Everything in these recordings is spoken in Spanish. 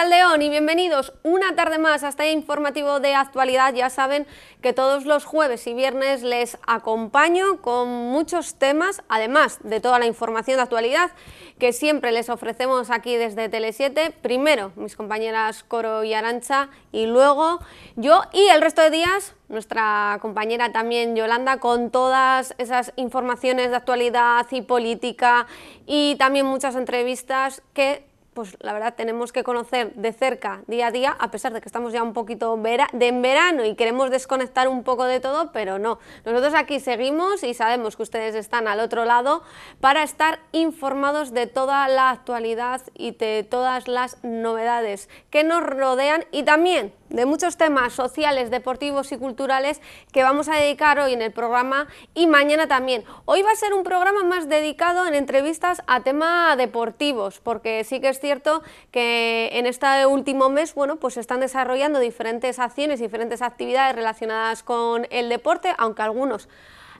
León y bienvenidos una tarde más a este informativo de actualidad. Ya saben que todos los jueves y viernes les acompaño con muchos temas, además de toda la información de actualidad que siempre les ofrecemos aquí desde Tele7. Primero mis compañeras Coro y Arancha y luego yo y el resto de días nuestra compañera también Yolanda con todas esas informaciones de actualidad y política y también muchas entrevistas que pues la verdad tenemos que conocer de cerca día a día, a pesar de que estamos ya un poquito de en verano y queremos desconectar un poco de todo, pero no. Nosotros aquí seguimos y sabemos que ustedes están al otro lado para estar informados de toda la actualidad y de todas las novedades que nos rodean y también de muchos temas sociales, deportivos y culturales que vamos a dedicar hoy en el programa y mañana también. Hoy va a ser un programa más dedicado en entrevistas a temas deportivos, porque sí que es cierto que en este último mes, bueno, pues se están desarrollando diferentes acciones, diferentes actividades relacionadas con el deporte, aunque algunos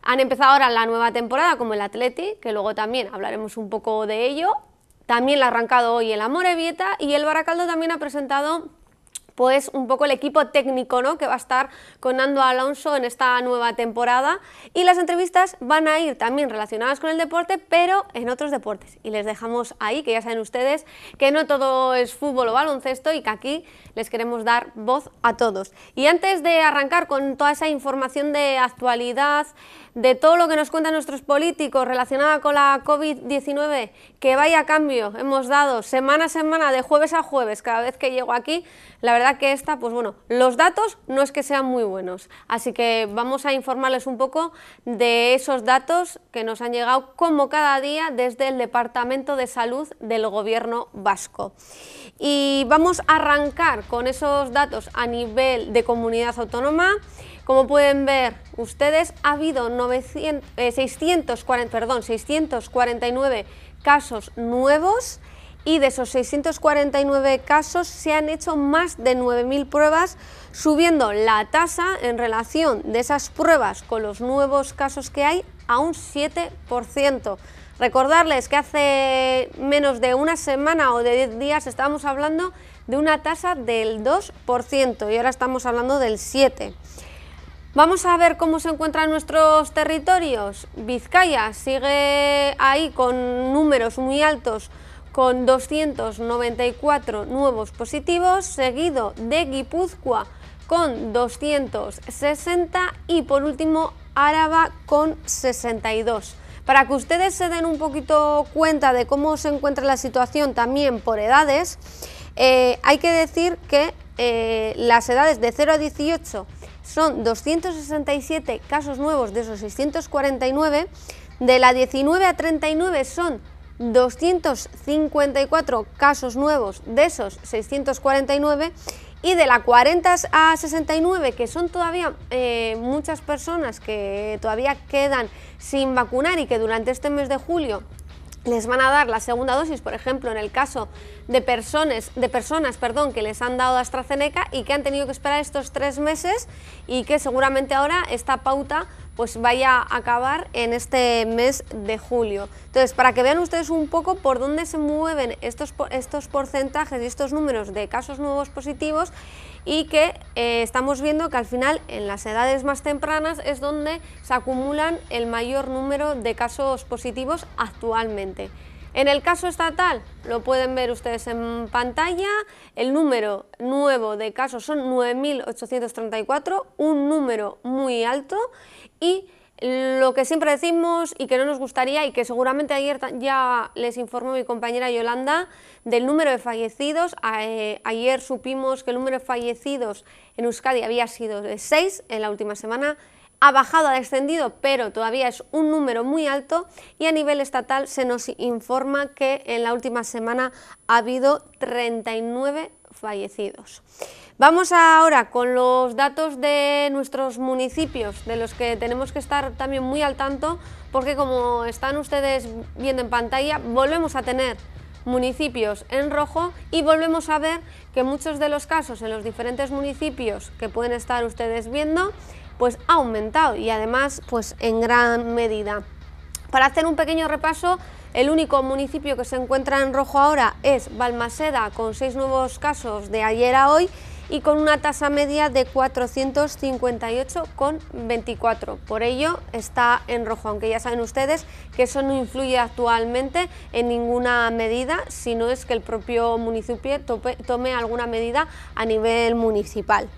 han empezado ahora la nueva temporada, como el Atleti, que luego también hablaremos un poco de ello. También ha arrancado hoy el amor Vieta y el Baracaldo también ha presentado pues un poco el equipo técnico ¿no? que va a estar con Nando Alonso en esta nueva temporada. Y las entrevistas van a ir también relacionadas con el deporte, pero en otros deportes. Y les dejamos ahí, que ya saben ustedes que no todo es fútbol o baloncesto y que aquí les queremos dar voz a todos. Y antes de arrancar con toda esa información de actualidad, de todo lo que nos cuentan nuestros políticos relacionada con la COVID-19, que vaya cambio, hemos dado semana a semana, de jueves a jueves, cada vez que llego aquí, la verdad que esta, pues bueno, los datos no es que sean muy buenos, así que vamos a informarles un poco de esos datos que nos han llegado como cada día desde el Departamento de Salud del Gobierno Vasco. Y vamos a arrancar con esos datos a nivel de comunidad autónoma. Como pueden ver ustedes, ha habido 640, eh, perdón, 649 casos nuevos y de esos 649 casos se han hecho más de 9.000 pruebas, subiendo la tasa en relación de esas pruebas con los nuevos casos que hay a un 7%. Recordarles que hace menos de una semana o de 10 días estábamos hablando de una tasa del 2% y ahora estamos hablando del 7%. Vamos a ver cómo se encuentran nuestros territorios. Vizcaya sigue ahí con números muy altos con 294 nuevos positivos, seguido de Guipúzcoa con 260 y por último Áraba con 62. Para que ustedes se den un poquito cuenta de cómo se encuentra la situación también por edades, eh, hay que decir que eh, las edades de 0 a 18 son 267 casos nuevos de esos 649, de la 19 a 39 son 254 casos nuevos, de esos 649, y de la 40 a 69, que son todavía eh, muchas personas que todavía quedan sin vacunar y que durante este mes de julio les van a dar la segunda dosis, por ejemplo, en el caso de personas, de personas perdón, que les han dado AstraZeneca y que han tenido que esperar estos tres meses y que seguramente ahora esta pauta pues vaya a acabar en este mes de julio. Entonces, para que vean ustedes un poco por dónde se mueven estos, estos porcentajes y estos números de casos nuevos positivos, y que eh, estamos viendo que al final en las edades más tempranas es donde se acumulan el mayor número de casos positivos actualmente. En el caso estatal, lo pueden ver ustedes en pantalla, el número nuevo de casos son 9.834, un número muy alto y lo que siempre decimos y que no nos gustaría y que seguramente ayer ya les informó mi compañera Yolanda del número de fallecidos. Eh, ayer supimos que el número de fallecidos en Euskadi había sido de 6 en la última semana. Ha bajado, ha descendido, pero todavía es un número muy alto y a nivel estatal se nos informa que en la última semana ha habido 39 fallecidos. Vamos ahora con los datos de nuestros municipios, de los que tenemos que estar también muy al tanto, porque como están ustedes viendo en pantalla, volvemos a tener municipios en rojo y volvemos a ver que muchos de los casos en los diferentes municipios que pueden estar ustedes viendo, pues ha aumentado y además pues en gran medida. Para hacer un pequeño repaso, el único municipio que se encuentra en rojo ahora es Balmaseda con seis nuevos casos de ayer a hoy y con una tasa media de 458,24. Por ello está en rojo, aunque ya saben ustedes que eso no influye actualmente en ninguna medida, si no es que el propio municipio tome alguna medida a nivel municipal.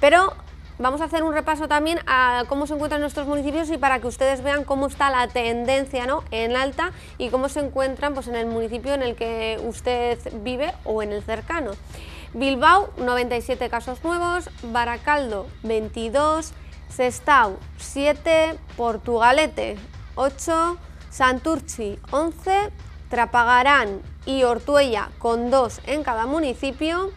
Pero vamos a hacer un repaso también a cómo se encuentran nuestros municipios y para que ustedes vean cómo está la tendencia ¿no? en alta y cómo se encuentran pues, en el municipio en el que usted vive o en el cercano. Bilbao, 97 casos nuevos, Baracaldo, 22, Sestao, 7, Portugalete, 8, Santurchi, 11, Trapagarán y Ortuella con 2 en cada municipio,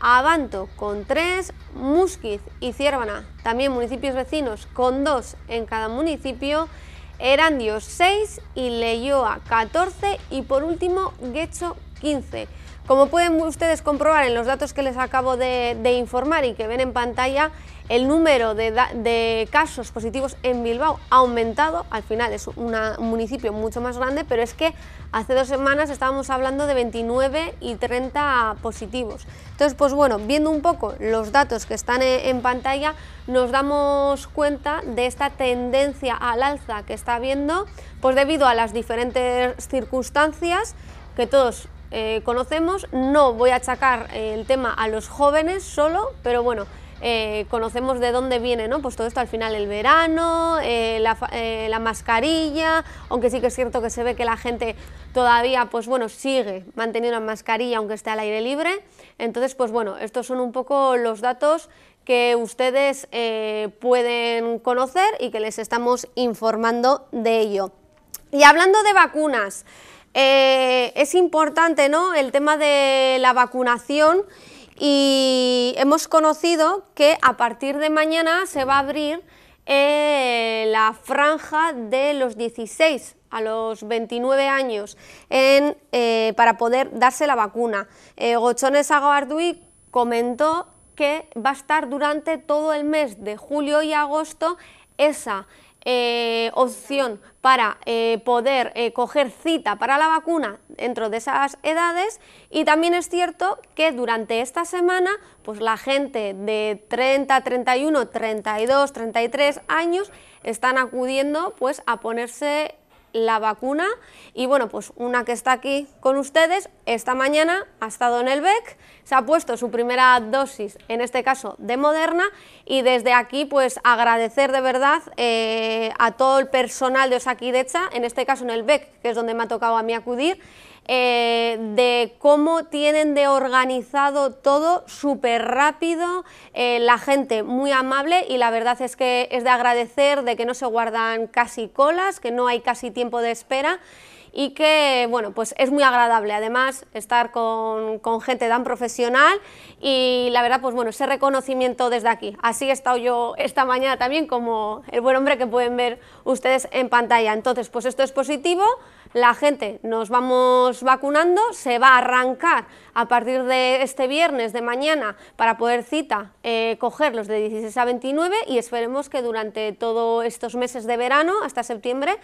Abanto con 3, Musquiz y Ciérvana también municipios vecinos con 2 en cada municipio, Erandios 6 y Leyoa 14 y por último Guecho 15. Como pueden ustedes comprobar en los datos que les acabo de, informar y que ven en pantalla, el número de, casos positivos en Bilbao ha aumentado, al final es un municipio mucho más grande, pero es que hace dos semanas estábamos hablando de 29 y 30 positivos. Entonces, pues bueno, viendo un poco los datos que están en, pantalla, nos damos cuenta de esta tendencia al alza que está habiendo, pues debido a las diferentes circunstancias que todos eh, conocemos. No voy a achacar eh, el tema a los jóvenes solo, pero bueno, eh, conocemos de dónde viene, ¿no? Pues todo esto al final, el verano, la, mascarilla, aunque sí que es cierto que se ve que la gente todavía, pues bueno, sigue manteniendo la mascarilla aunque esté al aire libre. Entonces, pues bueno, estos son un poco los datos que ustedes pueden conocer y que les estamos informando de ello. Y hablando de vacunas, eh, es importante ¿no? el tema de la vacunación y hemos conocido que a partir de mañana se va a abrir eh, la franja de los 16 a los 29 años eh, para poder darse la vacuna. Gochones Agabardui comentó que va a estar durante todo el mes de julio y agosto esa eh, opción para eh, poder eh, coger cita para la vacuna dentro de esas edades y también es cierto que durante esta semana pues la gente de 30, 31, 32, 33 años están acudiendo pues a ponerse la vacuna. Y bueno, pues una que está aquí con ustedes, esta mañana ha estado en el BEC, se ha puesto su primera dosis, en este caso de Moderna, y desde aquí pues agradecer de verdad eh, a todo el personal de Osaquidecha en este caso en el BEC, que es donde me ha tocado a mí acudir, eh, de cómo tienen de organizado todo, súper rápido, eh, la gente muy amable y la verdad es que es de agradecer de que no se guardan casi colas, que no hay casi tiempo de espera y que bueno, pues es muy agradable además estar con, gente tan profesional y la verdad pues bueno, ese reconocimiento desde aquí. Así he estado yo esta mañana también como el buen hombre que pueden ver ustedes en pantalla. Entonces pues esto es positivo, la gente nos vamos vacunando, se va a arrancar a partir de este viernes de mañana para poder cita eh, coger los de 16 a 29 y esperemos que durante todos estos meses de verano hasta septiembre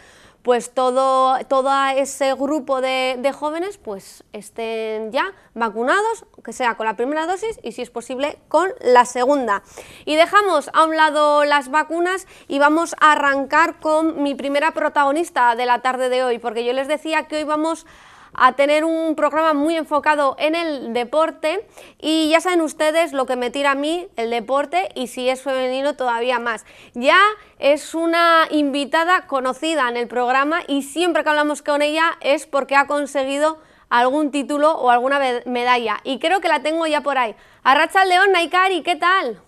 pues todo, todo ese grupo de, de, jóvenes pues estén ya vacunados, que sea con la primera dosis y si es posible con la segunda. Y dejamos a un lado las vacunas y vamos a arrancar con mi primera protagonista de la tarde de hoy, porque yo les decía que hoy vamos a tener un programa muy enfocado en el deporte y ya saben ustedes lo que me tira a mí el deporte y si es femenino todavía más. Ya es una invitada conocida en el programa y siempre que hablamos con ella es porque ha conseguido algún título o alguna medalla y creo que la tengo ya por ahí. Arracha León, Naikari, ¿qué tal?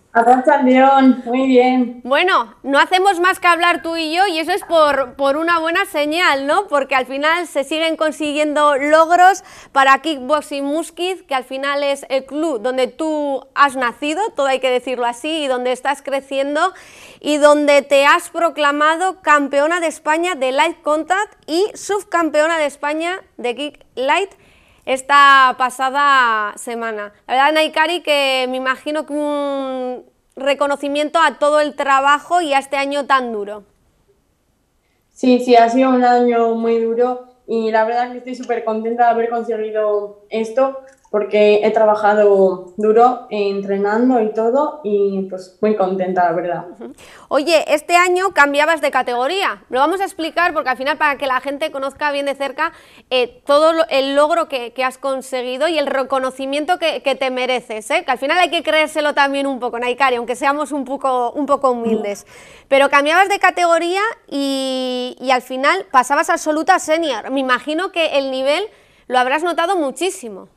muy bien. Bueno, no hacemos más que hablar tú y yo y eso es por, por una buena señal, ¿no? Porque al final se siguen consiguiendo logros para Kickboxing Muskiz, que al final es el club donde tú has nacido, todo hay que decirlo así, y donde estás creciendo y donde te has proclamado campeona de España de Light Contact y subcampeona de España de Kick Light esta pasada semana. La verdad, Naikari, que me imagino que un reconocimiento a todo el trabajo y a este año tan duro. Sí, sí, ha sido un año muy duro y la verdad que estoy súper contenta de haber conseguido esto, porque he trabajado duro entrenando y todo y pues muy contenta, la verdad. Oye, este año cambiabas de categoría, lo vamos a explicar porque al final para que la gente conozca bien de cerca eh, todo el logro que, has conseguido y el reconocimiento que, te mereces, ¿eh? que al final hay que creérselo también un poco, Naikari, aunque seamos un poco, un poco humildes. Pero cambiabas de categoría y, y al final pasabas absoluta senior, me imagino que el nivel lo habrás notado muchísimo.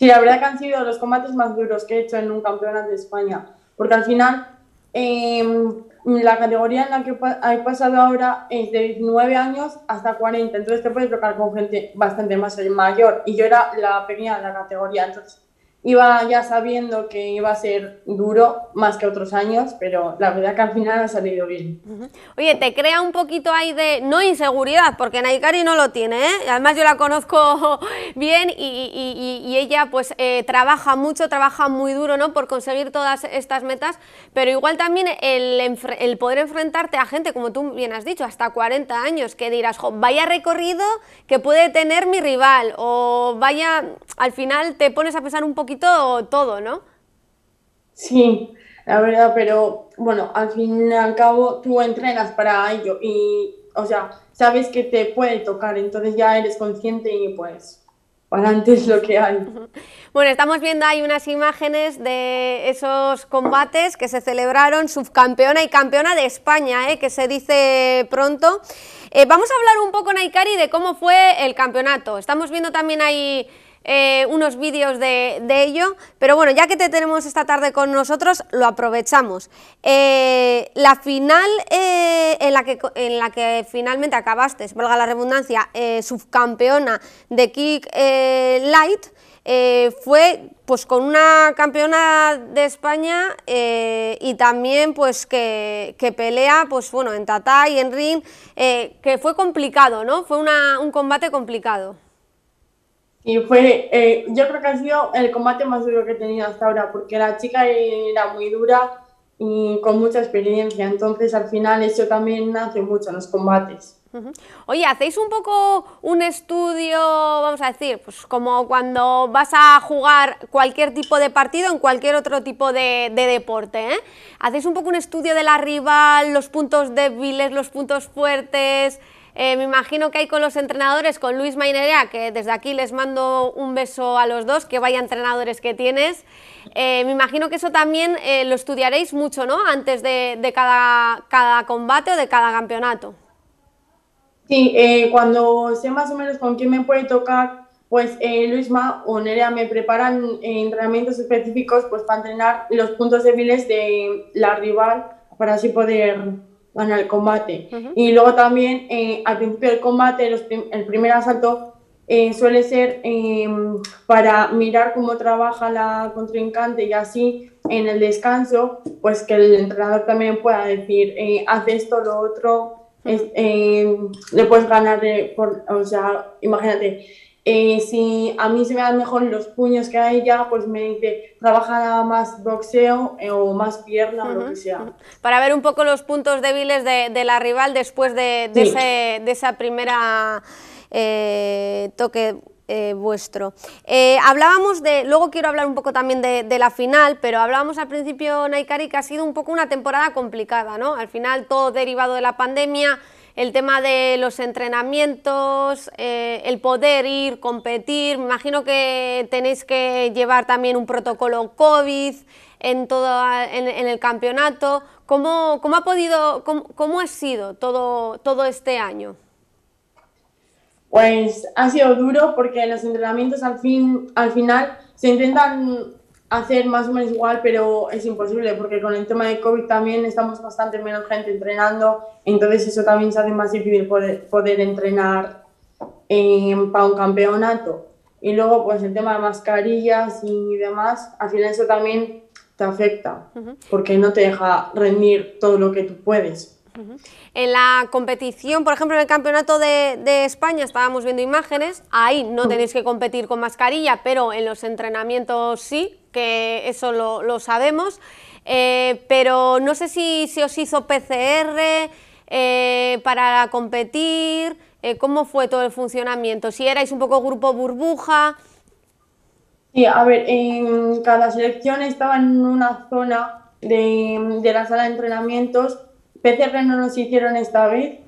Sí, la verdad que han sido los combates más duros que he hecho en un campeonato de España, porque al final em, la categoría en la que he pasado ahora es de 19 años hasta 40, entonces te puedes tocar con gente bastante más mayor y yo era la pequeña de la categoría, entonces iba ya sabiendo que iba a ser duro más que otros años, pero la verdad que al final ha salido bien. Oye, te crea un poquito ahí de, no inseguridad, porque Naikari no lo tiene, ¿eh? además yo la conozco bien y, ella pues eh, trabaja mucho, trabaja muy duro ¿no? por conseguir todas estas metas, pero igual también el, poder enfrentarte a gente, como tú bien has dicho, hasta 40 años, que dirás, vaya recorrido que puede tener mi rival, o vaya, al final te pones a pensar un poco poquito todo, ¿no? Sí, la verdad, pero bueno, al fin y al cabo tú entrenas para ello y, o sea, sabes que te puede tocar, entonces ya eres consciente y pues para antes lo que hay. Bueno, estamos viendo ahí unas imágenes de esos combates que se celebraron, subcampeona y campeona de España, ¿eh? que se dice pronto. Eh, vamos a hablar un poco, Naikari, de cómo fue el campeonato. Estamos viendo también ahí eh, unos vídeos de, ello, pero bueno, ya que te tenemos esta tarde con nosotros, lo aprovechamos. Eh, la final eh, en, la que, en la que finalmente acabaste, valga la redundancia, subcampeona de Kick Light, fue pues con una campeona de España y también pues que, pelea pues bueno en tatá y en ring, que fue complicado, ¿no? Fue un combate complicado. Y fue, eh, yo creo que ha sido el combate más duro que he tenido hasta ahora, porque la chica era muy dura y con mucha experiencia, entonces al final eso también hace mucho en los combates. Oye, ¿hacéis un poco un estudio, vamos a decir, pues como cuando vas a jugar cualquier tipo de partido en cualquier otro tipo de, deporte? ¿eh? ¿Hacéis un poco un estudio de la rival, los puntos débiles, los puntos fuertes? Eh, me imagino que hay con los entrenadores, con Luis Mainerea, que desde aquí les mando un beso a los dos, que vaya entrenadores que tienes. Eh, me imagino que eso también eh, lo estudiaréis mucho, ¿no? Antes de, cada, cada, combate o de cada campeonato. Sí, cuando sé más o menos con quién me puede tocar, pues Luisma o Nerea me preparan entrenamientos específicos pues, para entrenar los puntos débiles de la rival para así poder gana el combate. Y luego también eh, al principio del combate, el primer asalto eh, suele ser eh, para mirar cómo trabaja la contrincante y así en el descanso, pues que el entrenador también pueda decir, haz esto, lo otro, le puedes ganar, o sea, imagínate, eh, si a mí se me dan mejor los puños que a ella, pues me dice, trabaja más boxeo eh, o más pierna o lo que sea. Para ver un poco los puntos débiles de, la rival después de, ese, de esa primera eh, toque vuestro. hablábamos de, luego quiero hablar un poco también de, de, la final, pero hablábamos al principio, Naikari, que ha sido un poco una temporada complicada, ¿no? Al final todo derivado de la pandemia, el tema de los entrenamientos, eh, el poder ir, competir. Me imagino que tenéis que llevar también un protocolo COVID en, todo, en, el campeonato. ¿Cómo, ha podido, ha sido todo, todo este año? Pues ha sido duro porque los entrenamientos al, fin, al final se intentan hacer más o menos igual, pero es imposible porque con el tema de COVID también estamos bastante menos gente entrenando, entonces eso también se hace más difícil poder, entrenar eh, para un campeonato. Y luego, pues el tema de mascarillas y demás, al final eso también te afecta, porque no te deja rendir todo lo que tú puedes. En la competición, por ejemplo, en el Campeonato de, España estábamos viendo imágenes, ahí no tenéis que competir con mascarilla, pero en los entrenamientos sí, que eso lo, sabemos, eh, pero no sé si se os hizo PCR eh, para competir, eh, cómo fue todo el funcionamiento, si erais un poco grupo burbuja. Sí, a ver, en cada selección estaba en una zona de la sala de entrenamientos PCR no nos hicieron esta vez,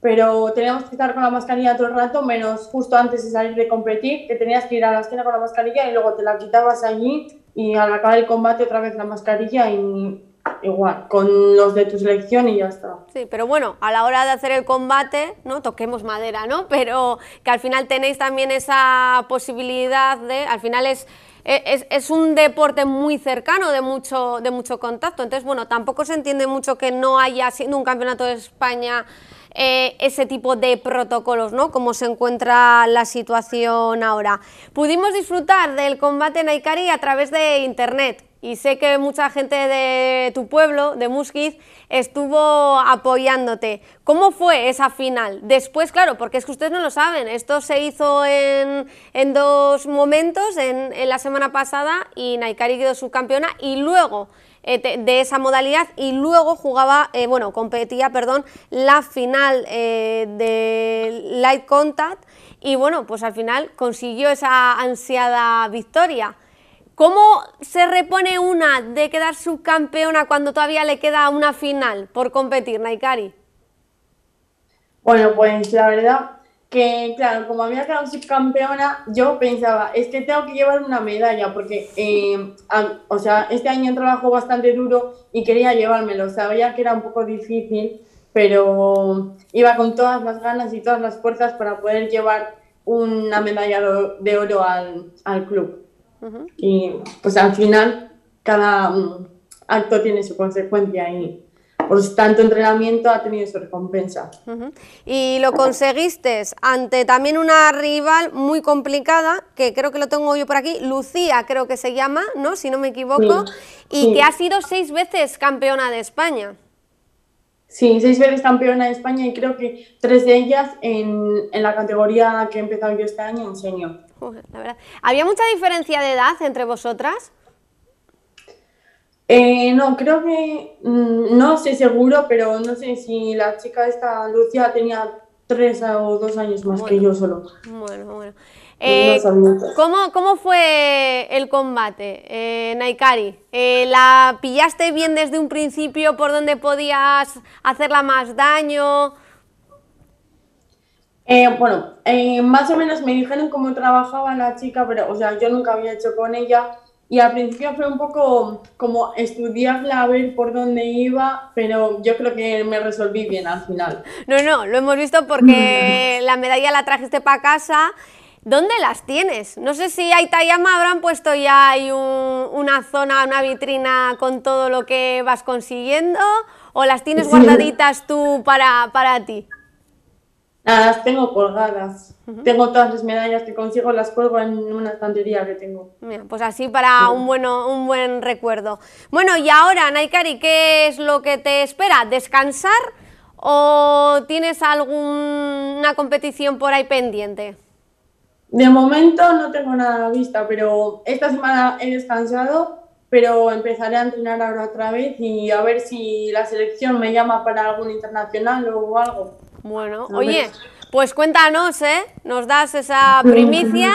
pero teníamos que estar con la mascarilla todo el rato, menos justo antes de salir de competir, que tenías que ir a la esquina con la mascarilla y luego te la quitabas allí y al acabar el combate otra vez la mascarilla y igual, con los de tu selección y ya está. Sí, pero bueno, a la hora de hacer el combate, ¿no? Toquemos madera, ¿no? Pero que al final tenéis también esa posibilidad de, al final es e, es, un deporte muy cercano de mucho, de mucho contacto. Entonces, bueno, tampoco se entiende mucho que no haya sido un campeonato de España eh, ese tipo de protocolos, ¿no? Como se encuentra la situación ahora. Pudimos disfrutar del combate en Aikari a través de internet y sé que mucha gente de tu pueblo, de Musquiz, estuvo apoyándote. ¿Cómo fue esa final? Después, claro, porque es que ustedes no lo saben, esto se hizo en, dos momentos, en, la semana pasada, y Naikari quedó subcampeona, y luego eh, de esa modalidad, y luego jugaba, eh, bueno, competía, perdón, la final eh, de Light Contact, y bueno, pues al final consiguió esa ansiada victoria. ¿Cómo se repone una de quedar subcampeona cuando todavía le queda una final por competir, Naikari? Bueno, pues la verdad que, claro, como había quedado subcampeona, yo pensaba, es que tengo que llevar una medalla, porque, eh, o sea, este año trabajó bastante duro y quería llevármelo. Sabía que era un poco difícil, pero iba con todas las ganas y todas las fuerzas para poder llevar una medalla de oro al club. Y pues al final cada mm, acto tiene su consecuencia y por tanto entrenamiento ha tenido su recompensa. Y lo conseguiste ante también una rival muy complicada, que creo que lo tengo yo por aquí, Lucía creo que se llama, ¿no? Si no me equivoco, y que ha sido seis veces campeona de España. Sí, seis veces campeona de España y creo que tres de ellas en, en la categoría que he empezado yo este año, en senior. ¿Había mucha diferencia de edad entre vosotras? Eh, no, creo que mm, no sé seguro, pero no sé si la chica esta, Lucia, tenía tres o dos años más que yo solo. Bueno, bueno. Eh, ¿cómo, fue el combate, eh, Naikari? ¿La pillaste bien desde un principio por donde podías hacerla más daño? Eh, bueno, eh, más o menos me dijeron cómo trabajaba la chica, pero o sea, yo nunca había hecho con ella y al principio fue un poco como estudiarla a ver por dónde iba, pero yo creo que me resolví bien al final. No, no, lo hemos visto porque mm. la medalla la trajiste para casa. ¿Dónde las tienes? No sé si Aitayama habrán puesto ya ahí una zona, una vitrina con todo lo que vas consiguiendo o las tienes guardaditas tú para, para ti. Las tengo colgadas. Tengo todas las medallas que consigo, las cuelgo en una estantería que tengo. pues así para un, bueno, un buen recuerdo. Bueno, y ahora, Naikari, ¿qué es lo que te espera? ¿Descansar o tienes alguna competición por ahí pendiente? De momento no tengo nada vista, pero esta semana he descansado, pero empezaré a entrenar ahora otra vez y a ver si la selección me llama para algún internacional o algo. Bueno, oye, pues cuéntanos, ¿eh? Nos das esa primicia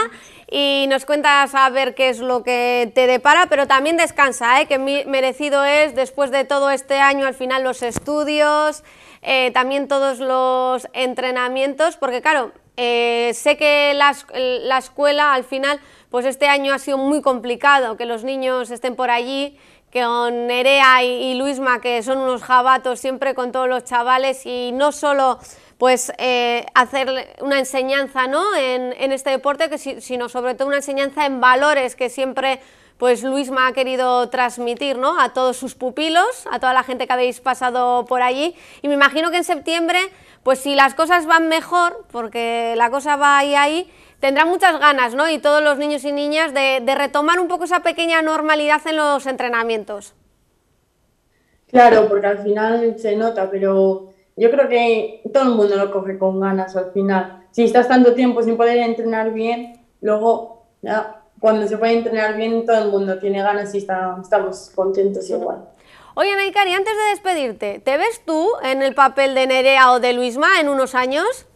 y nos cuentas a ver qué es lo que te depara, pero también descansa, ¿eh? Que merecido es, después de todo este año, al final los estudios, eh, también todos los entrenamientos, porque claro, eh, sé que la, la escuela al final, pues este año ha sido muy complicado, que los niños estén por allí con Nerea y, Luisma, que son unos jabatos siempre con todos los chavales y no solo pues eh, hacer una enseñanza ¿no? en, este deporte, que sino sobre todo una enseñanza en valores que siempre pues Luisma ha querido transmitir ¿no? a todos sus pupilos, a toda la gente que habéis pasado por allí. Y me imagino que en septiembre, pues si las cosas van mejor, porque la cosa va ahí, ahí, tendrán muchas ganas, ¿no? Y todos los niños y niñas de, retomar un poco esa pequeña normalidad en los entrenamientos. Claro, porque al final se nota, pero yo creo que todo el mundo lo coge con ganas al final. Si estás tanto tiempo sin poder entrenar bien, luego cuando se puede entrenar bien todo el mundo tiene ganas y estamos contentos igual. Oye, Naikari, antes de despedirte, ¿te ves tú en el papel de Nerea o de Luisma en unos años?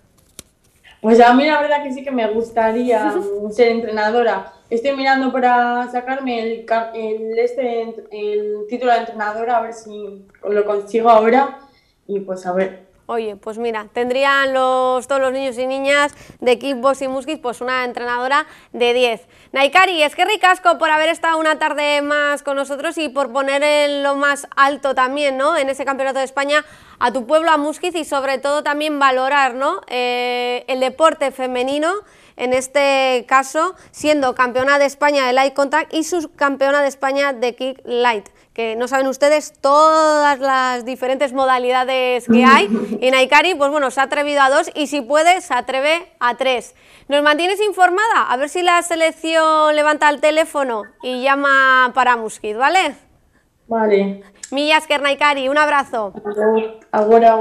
Pues a mí la verdad que sí que me gustaría ser entrenadora. Estoy mirando para sacarme el, el, este, el título de entrenadora, a ver si lo consigo ahora y pues a ver Oye, pues mira, tendrían todos los niños y niñas de Kickbox y Muskis pues una entrenadora de 10. Naikari, es que ricasco por haber estado una tarde más con nosotros y por poner en lo más alto también, ¿no? En ese campeonato de España a tu pueblo, a Muskis y sobre todo también valorar, ¿no? Eh, el deporte femenino en este caso siendo campeona de España de Light Contact y subcampeona de España de Kick Light que no saben ustedes todas las diferentes modalidades que hay. Y Naikari, pues bueno, se ha atrevido a dos y si puede, se atreve a tres. ¿Nos mantienes informada? A ver si la selección levanta el teléfono y llama para muskid ¿vale? Vale. Millasker Naikari, un abrazo. Ahora,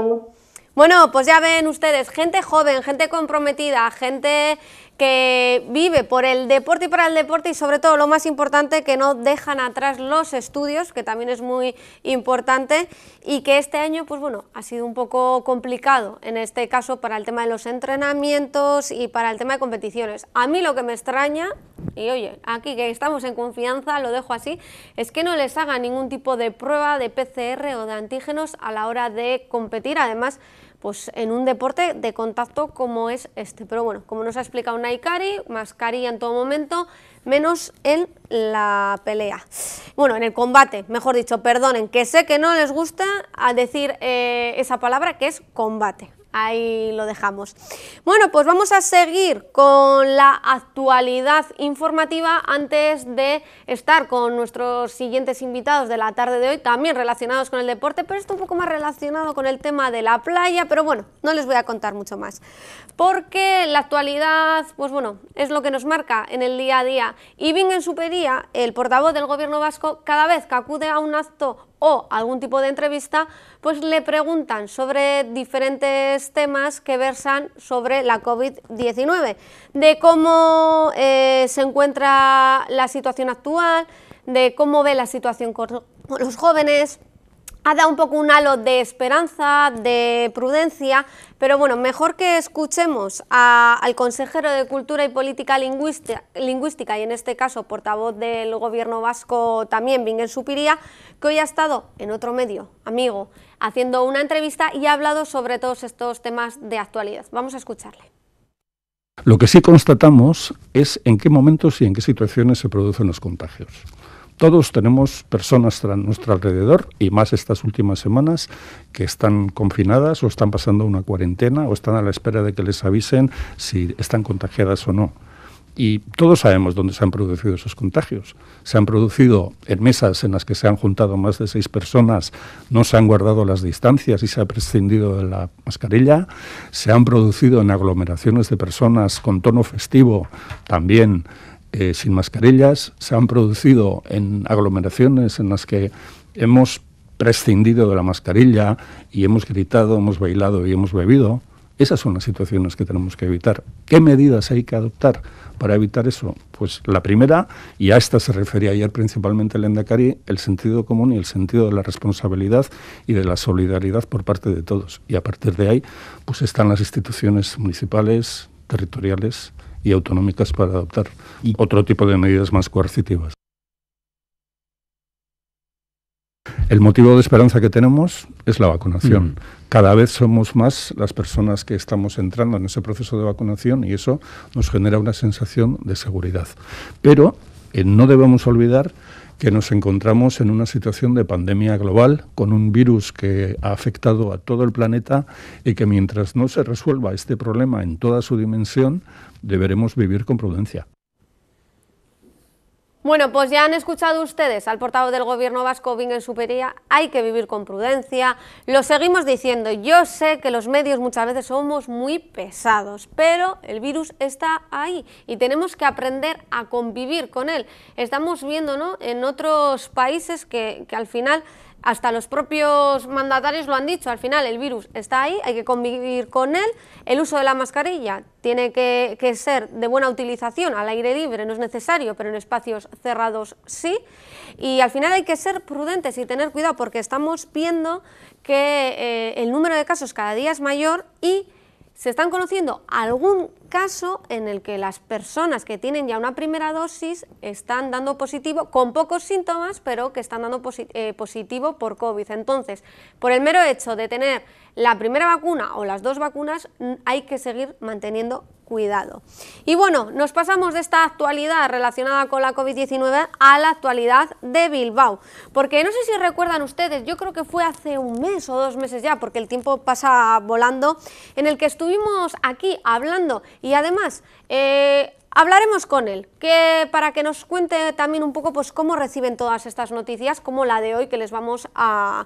Bueno, pues ya ven ustedes, gente joven, gente comprometida, gente que vive por el deporte y para el deporte y sobre todo lo más importante que no dejan atrás los estudios, que también es muy importante y que este año pues bueno, ha sido un poco complicado en este caso para el tema de los entrenamientos y para el tema de competiciones. A mí lo que me extraña, y oye, aquí que estamos en confianza, lo dejo así, es que no les haga ningún tipo de prueba de PCR o de antígenos a la hora de competir, además pues, en un deporte de contacto como es este. Pero bueno, como nos ha explicado Naikari, mascarilla en todo momento, menos en la pelea. Bueno, en el combate, mejor dicho, perdonen, que sé que no les gusta a decir eh, esa palabra que es combate ahí lo dejamos. Bueno, pues vamos a seguir con la actualidad informativa antes de estar con nuestros siguientes invitados de la tarde de hoy, también relacionados con el deporte, pero esto un poco más relacionado con el tema de la playa, pero bueno, no les voy a contar mucho más, porque la actualidad, pues bueno, es lo que nos marca en el día a día. Y su Supería, el portavoz del gobierno vasco, cada vez que acude a un acto o algún tipo de entrevista, pues le preguntan sobre diferentes temas que versan sobre la COVID-19, de cómo eh, se encuentra la situación actual, de cómo ve la situación con los jóvenes, ha dado un poco un halo de esperanza, de prudencia, pero bueno, mejor que escuchemos al consejero de Cultura y Política Lingüística, y en este caso portavoz del gobierno vasco también, Bingen Supiría, que hoy ha estado en otro medio, amigo, haciendo una entrevista y ha hablado sobre todos estos temas de actualidad. Vamos a escucharle. Lo que sí constatamos es en qué momentos y en qué situaciones se producen los contagios. Todos tenemos personas a nuestro alrededor, y más estas últimas semanas, que están confinadas o están pasando una cuarentena o están a la espera de que les avisen si están contagiadas o no. Y todos sabemos dónde se han producido esos contagios. Se han producido en mesas en las que se han juntado más de seis personas, no se han guardado las distancias y se ha prescindido de la mascarilla. Se han producido en aglomeraciones de personas con tono festivo también eh, sin mascarillas, se han producido en aglomeraciones en las que hemos prescindido de la mascarilla y hemos gritado, hemos bailado y hemos bebido. Esas son las situaciones que tenemos que evitar. ¿Qué medidas hay que adoptar para evitar eso? Pues la primera, y a esta se refería ayer principalmente el Endacari, el sentido común y el sentido de la responsabilidad y de la solidaridad por parte de todos. Y a partir de ahí, pues están las instituciones municipales, territoriales, y autonómicas para adoptar otro tipo de medidas más coercitivas. El motivo de esperanza que tenemos es la vacunación. Cada vez somos más las personas que estamos entrando en ese proceso de vacunación y eso nos genera una sensación de seguridad. Pero eh, no debemos olvidar que nos encontramos en una situación de pandemia global con un virus que ha afectado a todo el planeta y que mientras no se resuelva este problema en toda su dimensión, deberemos vivir con prudencia. Bueno, pues ya han escuchado ustedes al portavoz del gobierno vasco, Bingen Supería, hay que vivir con prudencia, lo seguimos diciendo, yo sé que los medios muchas veces somos muy pesados, pero el virus está ahí y tenemos que aprender a convivir con él. Estamos viendo ¿no? en otros países que, que al final hasta los propios mandatarios lo han dicho, al final el virus está ahí, hay que convivir con él, el uso de la mascarilla tiene que, ser de buena utilización, al aire libre no es necesario, pero en espacios cerrados sí, y al final hay que ser prudentes y tener cuidado porque estamos viendo que eh, el número de casos cada día es mayor y se están conociendo algún caso en el que las personas que tienen ya una primera dosis están dando positivo, con pocos síntomas, pero que están dando eh, positivo por COVID. Entonces, por el mero hecho de tener la primera vacuna o las dos vacunas, mm, hay que seguir manteniendo cuidado. Y bueno, nos pasamos de esta actualidad relacionada con la COVID-19 a la actualidad de Bilbao, porque no sé si recuerdan ustedes, yo creo que fue hace un mes o dos meses ya, porque el tiempo pasa volando, en el que estuvimos aquí hablando y además... Eh, hablaremos con él, que para que nos cuente también un poco pues, cómo reciben todas estas noticias, como la de hoy que les vamos a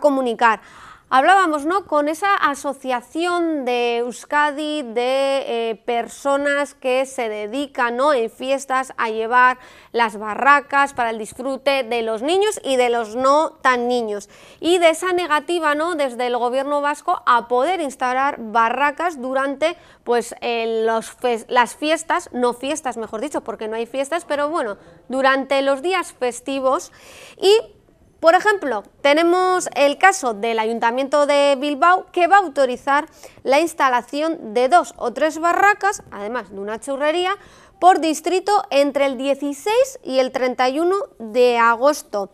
comunicar. Hablábamos ¿no? con esa asociación de Euskadi de eh, personas que se dedican ¿no? en fiestas a llevar las barracas para el disfrute de los niños y de los no tan niños. Y de esa negativa ¿no? desde el gobierno vasco a poder instalar barracas durante pues, eh, los las fiestas, no fiestas mejor dicho, porque no hay fiestas, pero bueno, durante los días festivos y por ejemplo, tenemos el caso del Ayuntamiento de Bilbao que va a autorizar la instalación de dos o tres barracas, además de una churrería, por distrito entre el 16 y el 31 de agosto.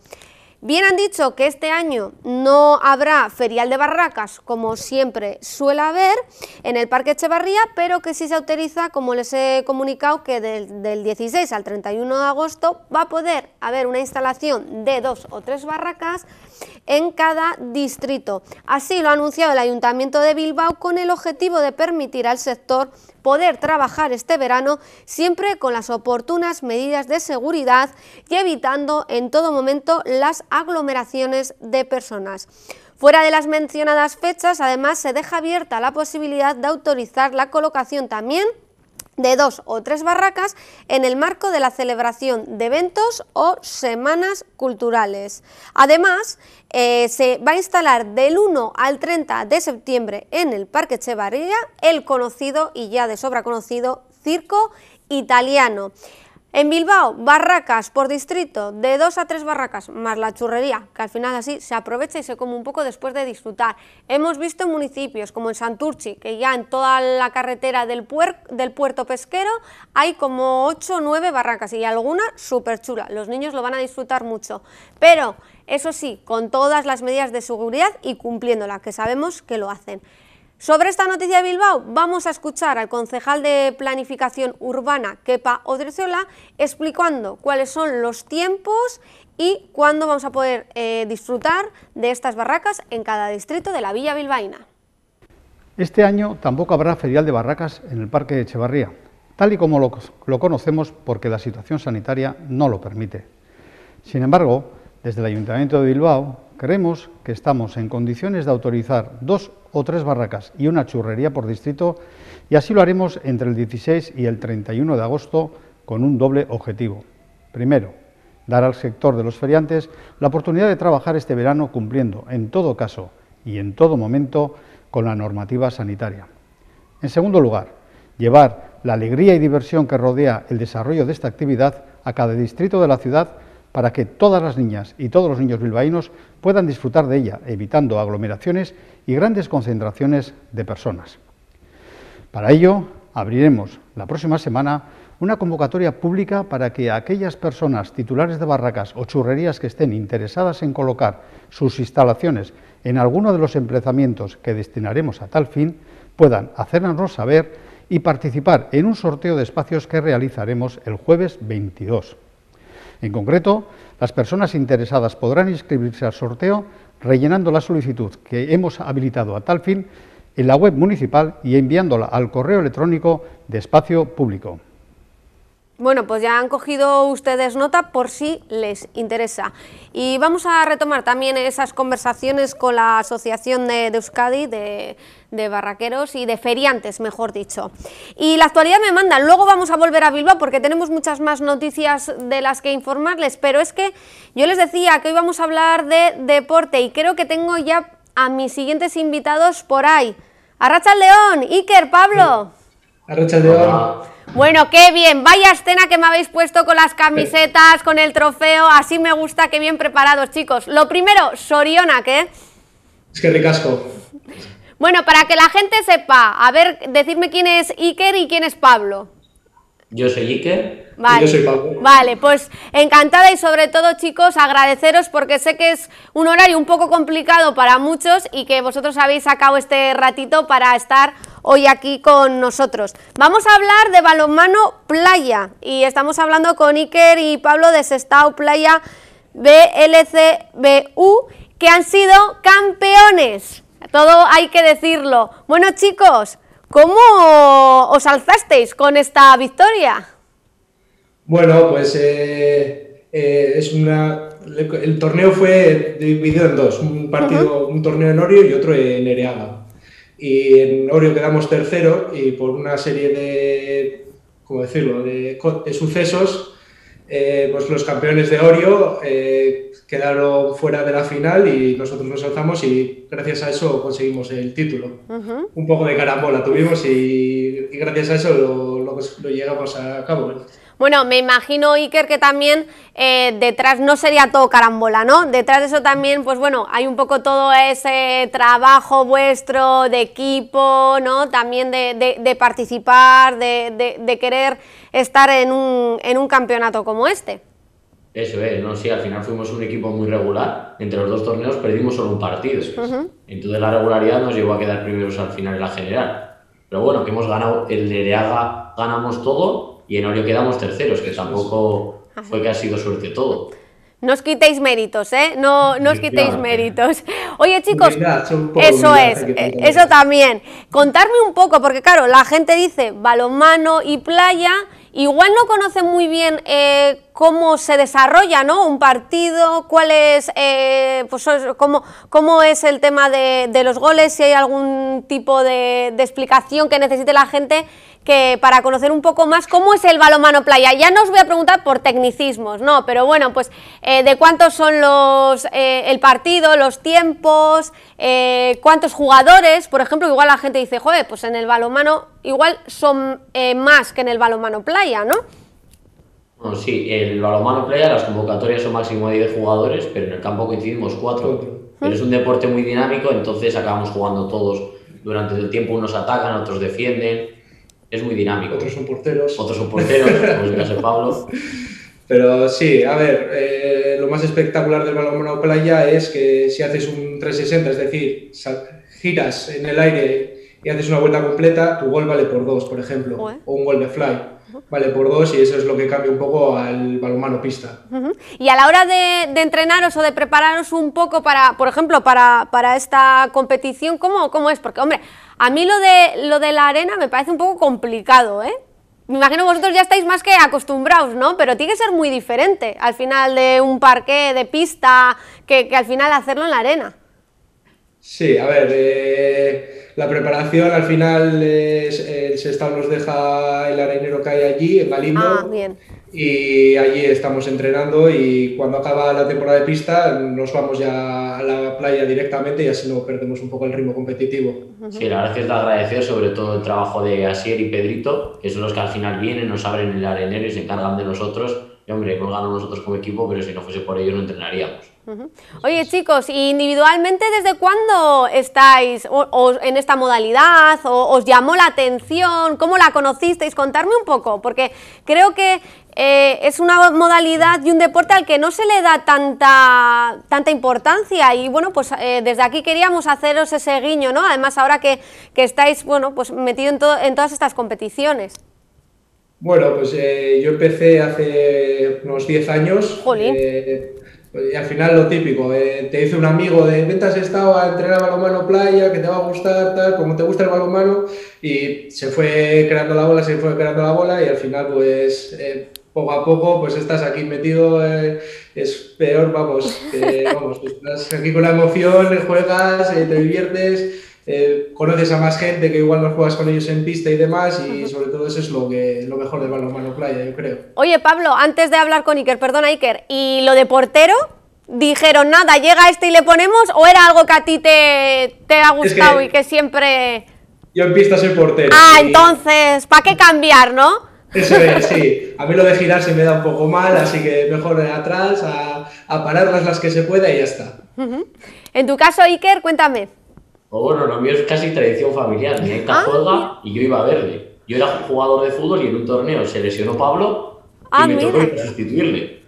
Bien han dicho que este año no habrá ferial de barracas, como siempre suele haber, en el Parque Echevarría, pero que sí se autoriza, como les he comunicado, que del, del 16 al 31 de agosto va a poder haber una instalación de dos o tres barracas en cada distrito. Así lo ha anunciado el Ayuntamiento de Bilbao con el objetivo de permitir al sector poder trabajar este verano siempre con las oportunas medidas de seguridad y evitando en todo momento las aglomeraciones de personas. Fuera de las mencionadas fechas, además, se deja abierta la posibilidad de autorizar la colocación también de dos o tres barracas en el marco de la celebración de eventos o semanas culturales. Además, eh, se va a instalar del 1 al 30 de septiembre en el Parque Echevarría el conocido y ya de sobra conocido Circo Italiano. En Bilbao, barracas por distrito, de dos a tres barracas, más la churrería, que al final así se aprovecha y se come un poco después de disfrutar. Hemos visto en municipios como en Santurchi, que ya en toda la carretera del, del puerto pesquero hay como ocho o nueve barracas y alguna súper chula, los niños lo van a disfrutar mucho. Pero, eso sí, con todas las medidas de seguridad y cumpliéndola, que sabemos que lo hacen. Sobre esta noticia de Bilbao vamos a escuchar al concejal de Planificación Urbana, Kepa Odriozola, explicando cuáles son los tiempos y cuándo vamos a poder eh, disfrutar de estas barracas en cada distrito de la Villa Bilbaína. Este año tampoco habrá ferial de barracas en el Parque de Echevarría, tal y como lo, conocemos porque la situación sanitaria no lo permite. Sin embargo, desde el Ayuntamiento de Bilbao creemos que estamos en condiciones de autorizar dos o tres barracas y una churrería por distrito y así lo haremos entre el 16 y el 31 de agosto con un doble objetivo. Primero, dar al sector de los feriantes la oportunidad de trabajar este verano cumpliendo, en todo caso y en todo momento, con la normativa sanitaria. En segundo lugar, llevar la alegría y diversión que rodea el desarrollo de esta actividad a cada distrito de la ciudad para que todas las niñas y todos los niños bilbaínos puedan disfrutar de ella, evitando aglomeraciones y grandes concentraciones de personas. Para ello, abriremos la próxima semana una convocatoria pública para que aquellas personas titulares de barracas o churrerías que estén interesadas en colocar sus instalaciones en alguno de los emplazamientos que destinaremos a tal fin puedan hacernos saber y participar en un sorteo de espacios que realizaremos el jueves 22. En concreto, las personas interesadas podrán inscribirse al sorteo rellenando la solicitud que hemos habilitado a tal fin en la web municipal y enviándola al correo electrónico de espacio público. Bueno, pues ya han cogido ustedes nota por si les interesa. Y vamos a retomar también esas conversaciones con la Asociación de, Euskadi de, barraqueros y de feriantes, mejor dicho. Y la actualidad me manda, luego vamos a volver a Bilbao porque tenemos muchas más noticias de las que informarles, pero es que yo les decía que hoy vamos a hablar de deporte y creo que tengo ya a mis siguientes invitados por ahí. Arracha León, Iker, Pablo. Bueno, qué bien. Vaya escena que me habéis puesto con las camisetas, con el trofeo. Así me gusta, qué bien preparados, chicos. Lo primero, Soriona, ¿qué? Es que ricasco. Bueno, para que la gente sepa, a ver, decidme quién es Iker y quién es Pablo. Yo soy Iker. Vale. yo soy Pablo. Vale, pues encantada y sobre todo, chicos, agradeceros porque sé que es un horario un poco complicado para muchos y que vosotros habéis sacado este ratito para estar hoy aquí con nosotros. Vamos a hablar de balonmano playa y estamos hablando con Iker y Pablo de Sestao Playa BLCBU que han sido campeones. Todo hay que decirlo. Bueno, chicos, ¿Cómo os alzasteis con esta victoria? Bueno, pues eh, eh, es una, el torneo fue dividido en dos, un partido, un torneo en Orio y otro en Ereaga. Y en Orio quedamos tercero y por una serie de, ¿cómo de sucesos eh, pues los campeones de Orio eh, quedaron fuera de la final y nosotros nos alzamos y gracias a eso conseguimos el título. Un poco de carambola tuvimos y, gracias a eso lo, lo, llegamos a cabo. Bueno, me imagino, Iker, que también eh, detrás no sería todo carambola, ¿no? Detrás de eso también, pues bueno, hay un poco todo ese trabajo vuestro de equipo, ¿no? También de, participar, de, querer estar en un, campeonato como este. Eso es, no, sí, al final fuimos un equipo muy regular. Entre los dos torneos perdimos solo un partido. Entonces la regularidad nos llevó a quedar primeros al final en la general. Pero bueno, que hemos ganado, el de ganamos todo y en Oreo quedamos terceros, que tampoco fue que ha sido suerte todo. No os quitéis méritos, ¿eh? No, os quitéis méritos. Oye, chicos, eso es, eh, eso también. Contarme un poco, porque claro, la gente dice balonmano y playa, igual no conocen muy bien eh, cómo se desarrolla un partido, cuál es, eh, pues, cómo, cómo, es el tema de, los goles, si hay algún tipo de explicación que necesite la gente que para conocer un poco más cómo es el balonmano playa. Ya no os voy a preguntar por tecnicismos, no, pero bueno, pues eh, de cuántos son los eh, el partido, los tiempos, eh, cuántos jugadores, por ejemplo, igual la gente dice, joder, pues en el balonmano igual son más que en el balonmano playa, ¿no? Bueno, sí, el balonmano playa, las convocatorias son máximo de 10 jugadores, pero en el campo coincidimos cuatro Pero es un deporte muy dinámico, entonces acabamos jugando todos durante el tiempo, unos atacan, otros defienden, es muy dinámico. Otros son porteros. Otros son porteros, como es el caso de Pablo. Pero sí, a ver, eh, lo más espectacular del balonmano playa es que si haces un 360, es decir, giras en el aire y haces una vuelta completa, tu gol vale por dos, por ejemplo, o un gol de fly vale por dos y eso es lo que cambia un poco al balonmano pista. Y a la hora de, entrenaros o de prepararos un poco para, por ejemplo, para, esta competición, ¿cómo, ¿cómo, es? Porque, hombre, a mí lo de, lo de la arena me parece un poco complicado, ¿eh? Me imagino vosotros ya estáis más que acostumbrados, ¿no? Pero tiene que ser muy diferente al final de un parque de pista que, que al final hacerlo en la arena. Sí, a ver, eh, la preparación al final el Sestal nos deja el arenero que hay allí, en Galindo. Ah, y allí estamos entrenando y cuando acaba la temporada de pista nos vamos ya a la playa directamente y así no perdemos un poco el ritmo competitivo. Sí, la verdad es de agradecer sobre todo el trabajo de Asier y Pedrito, que son los que al final vienen, nos abren el arenero y se encargan de nosotros. Y hombre, colgando nosotros como equipo, pero si no fuese por ellos no entrenaríamos. Oye chicos, individualmente desde cuándo estáis en esta modalidad? O, ¿Os llamó la atención? ¿Cómo la conocisteis? Contarme un poco, porque creo que eh, es una modalidad y un deporte al que no se le da tanta, tanta importancia y bueno, pues eh, desde aquí queríamos haceros ese guiño, ¿no? Además ahora que, estáis, bueno, pues metido en, todas estas competiciones. Bueno, pues eh, yo empecé hace unos 10 años. Y al final lo típico, eh, te dice un amigo de ventas has estado a entrenar balonmano playa, que te va a gustar, tal, como te gusta el balonmano, y se fue creando la bola, se fue creando la bola, y al final pues eh, poco a poco pues estás aquí metido, eh, es peor, vamos, vamos, estás aquí con la emoción, juegas, te diviertes, eh, conoces a más gente que igual no juegas con ellos en pista y demás y sobre todo eso es lo que lo mejor del balonmano playa, yo creo. Oye, Pablo, antes de hablar con Iker, perdona Iker, ¿y lo de portero? ¿Dijeron nada, llega este y le ponemos o era algo que a ti te, te ha gustado y que siempre... Yo en pista soy portero. Ah, entonces, ¿para qué cambiar, no? Eso sí. A mí lo de girar se me da un poco mal, así que mejor atrás, a, pararlas las que se pueda y ya está. En tu caso, Iker, cuéntame. O pues bueno, lo mío es casi tradición familiar. Mi hija ah, juega y yo iba a verle. Yo era jugador de fútbol y en un torneo se lesionó Pablo y ah, me tocó sustituirle.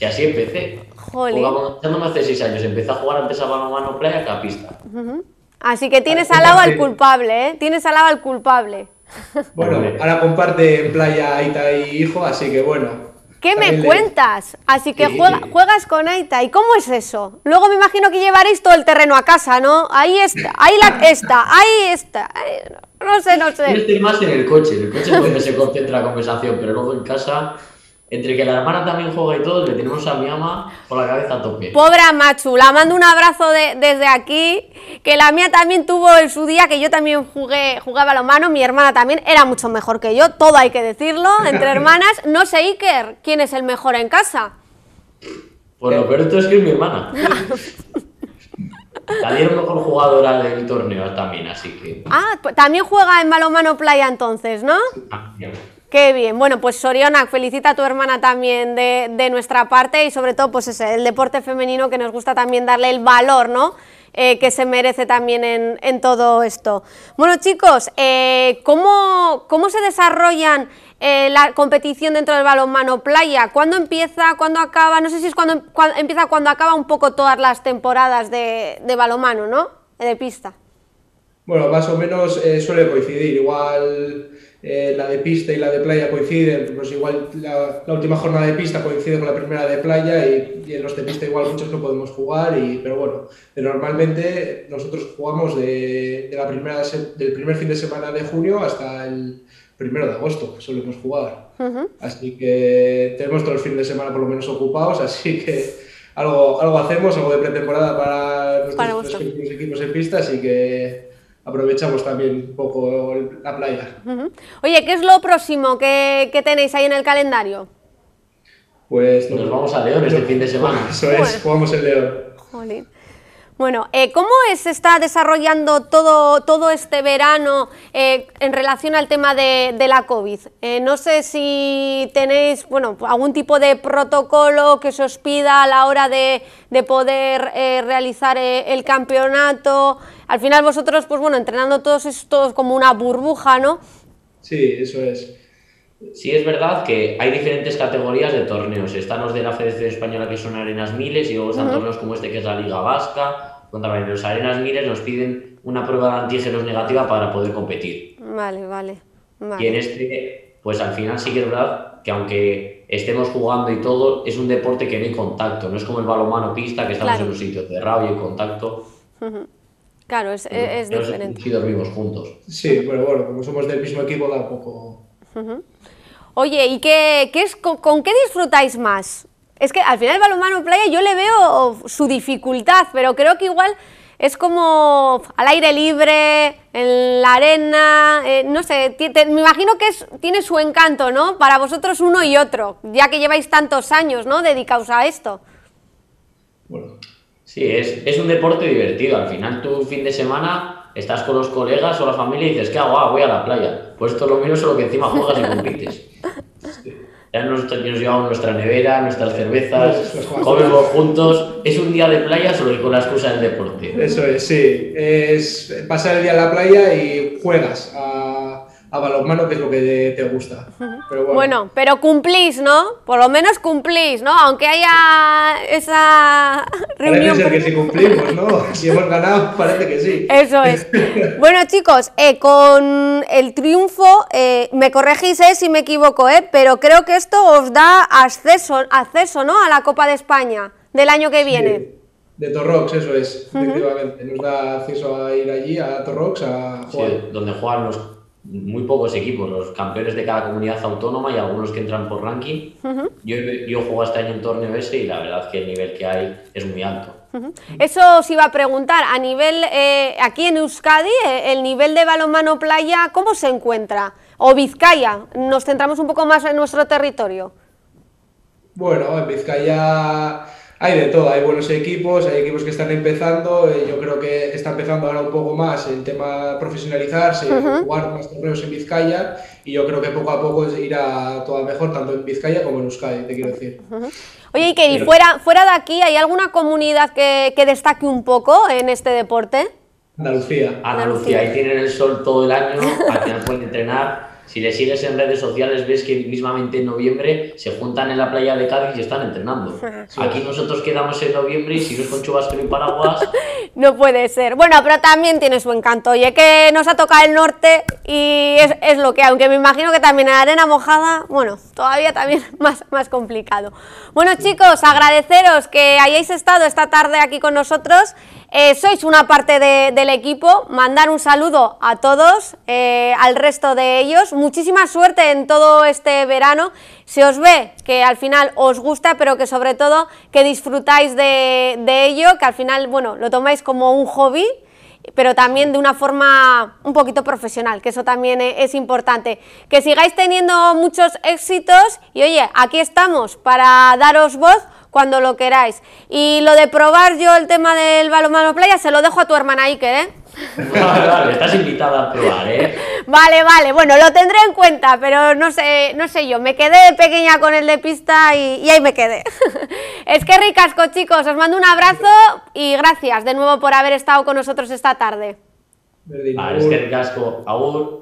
Y así empecé. Jolín. Jugaba hace seis años. Empecé a jugar antes a mano playa que a pista. Así que tienes al lado al culpable, ¿eh? Tienes al lado al culpable. Bueno, ahora comparte en playa Ita y hijo, así que bueno, ¿Qué me cuentas? Así que juegas con Aita. ¿Y cómo es eso? Luego me imagino que llevaréis todo el terreno a casa, ¿no? Ahí está, ahí la, está, ahí está. no sé, no sé. Yo estoy más en el coche. En el coche donde se concentra la conversación, pero luego en casa entre que la hermana también juega y todo, le tenemos a mi ama por la cabeza a tope. Pobre Machu, la mando un abrazo de, desde aquí, que la mía también tuvo en su día, que yo también jugué, jugaba a mano, mi hermana también era mucho mejor que yo, todo hay que decirlo, entre hermanas. No sé, Iker, ¿quién es el mejor en casa? Pues lo peor es que es mi hermana. la es mejor jugadora del torneo también, así que... Ah, pues también juega en balonmano playa entonces, ¿no? Ah, Qué bien. Bueno, pues Soriona, felicita a tu hermana también de, nuestra parte y sobre todo pues ese, el deporte femenino que nos gusta también darle el valor, ¿no? Eh, que se merece también en, todo esto. Bueno chicos, eh, ¿cómo, se desarrollan eh, la competición dentro del balonmano playa? ¿Cuándo empieza? ¿Cuándo acaba? No sé si es cuando, empieza, cuando acaba un poco todas las temporadas de balonmano, ¿no? De pista. Bueno, más o menos suele coincidir, igual eh, la de pista y la de playa coinciden, pues igual la, última jornada de pista coincide con la primera de playa y, en los de pista igual muchos no podemos jugar, y, pero bueno, normalmente nosotros jugamos de, de la primera, del primer fin de semana de junio hasta el primero de agosto, que solemos jugar. Así que tenemos todos los fines de semana por lo menos ocupados, así que algo, algo hacemos, algo de pretemporada para para equipos en pista, así que aprovechamos también un poco la playa. Oye, ¿qué es lo próximo que, tenéis ahí en el calendario? Pues nos vamos a León este fin de semana. Eso es, jugamos en León. Jolín. Bueno, eh, ¿cómo se está desarrollando todo, este verano eh, en relación al tema de, la COVID? Eh, no sé si tenéis bueno, algún tipo de protocolo que se os pida a la hora de, poder realizar el campeonato. Al final vosotros, pues bueno, entrenando todos estos como una burbuja, ¿no? Sí, eso es. Sí, es verdad que hay diferentes categorías de torneos. Están los de la Federación Española, que son Arenas Miles, y luego están torneos como este, que es la Liga Vasca, contra Los Arenas Mires nos piden una prueba de antígenos negativa para poder competir. Vale, vale, Y en este, pues al final sí que es verdad que aunque estemos jugando y todo, es un deporte que no hay contacto, no es como el balonmano pista, que estamos en un sitio cerrado y hay contacto. Claro, es, es, diferente. Y dormimos juntos. Sí, pero bueno, como somos del mismo equipo, da un Oye, ¿y qué, qué es, con, qué disfrutáis más? Es que al final el balonmano playa yo le veo su dificultad, pero creo que igual es como al aire libre, en la arena, eh, no sé, me imagino que tiene su encanto, ¿no? Para vosotros uno y otro, ya que lleváis tantos años, ¿no? dedicados a esto. Bueno, sí, es, es un deporte divertido. Al final tu fin de semana estás con los colegas o la familia y dices, ¿qué hago? Ah, voy a la playa. Pues esto es lo solo que encima juegas y compites ya nos, nos, llevamos nuestra nevera, nuestras cervezas, comemos juntos. Es un día de playa solo que con la excusa del deporte. Eso es, sí. Es pasar el día en la playa y juegas a balonmano, que es lo que te gusta. bueno. pero cumplís, ¿no? Por lo menos cumplís, ¿no? Aunque haya esa reunión. Parece ser que sí cumplimos, ¿no? Si hemos ganado, parece que sí. Eso es. Bueno, chicos, eh, con el triunfo, eh, me corregís eh, si me equivoco, ¿eh? Pero creo que esto os da acceso, acceso, ¿no? A la Copa de España del año que viene. De Torrox, eso es, efectivamente. Nos da acceso a ir allí, a Torrox, a jugar. Sí, donde juegan los muy pocos equipos, los campeones de cada comunidad autónoma y algunos que entran por ranking. yo, juego este año un torneo ese y la verdad que el nivel que hay es muy alto. Eso os iba a preguntar, a nivel eh, aquí en Euskadi, eh, el nivel de balonmano playa, ¿cómo se encuentra? O Vizcaya, nos centramos un poco más en nuestro territorio. Bueno, en Vizcaya hay de todo, hay buenos equipos, hay equipos que están empezando, eh, yo creo que está empezando ahora un poco más el tema profesionalizarse, y jugar más torneos en Vizcaya y yo creo que poco a poco irá todo mejor, tanto en Vizcaya como en Euskadi, te quiero decir. Oye, Ikeri, fuera, fuera de aquí, ¿hay alguna comunidad que, que destaque un poco en este deporte? Andalucía. Andalucía, ahí tienen el sol todo el año, al final pueden entrenar si le sigues en redes sociales, ves que mismamente en noviembre se juntan en la playa de Cádiz y están entrenando. Aquí nosotros quedamos en noviembre y si es con chubasco y paraguas. no puede ser. Bueno, pero también tiene su encanto. Oye, que nos ha tocado el norte y es, lo que, aunque me imagino que también en arena mojada, bueno, todavía también más, más complicado. Bueno, chicos, agradeceros que hayáis estado esta tarde aquí con nosotros. Eh, sois una parte del equipo, mandar un saludo a todos, eh, al resto de ellos. Muchísima suerte en todo este verano. Se os ve que al final os gusta, pero que sobre todo que disfrutáis de, de ello, que al final bueno, lo tomáis como un hobby, pero también de una forma un poquito profesional, que eso también e, es importante. Que sigáis teniendo muchos éxitos y oye, aquí estamos para daros voz cuando lo queráis. Y lo de probar yo el tema del balonmano playa se lo dejo a tu hermana Iker, ¿eh? Vale, estás invitada a probar, ¿eh? Vale, vale, bueno, lo tendré en cuenta, pero no sé, no sé yo, me quedé pequeña con el de pista y, ahí me quedé. Es que ricasco, chicos, os mando un abrazo y gracias de nuevo por haber estado con nosotros esta tarde. Vale, es que ricasco, aún.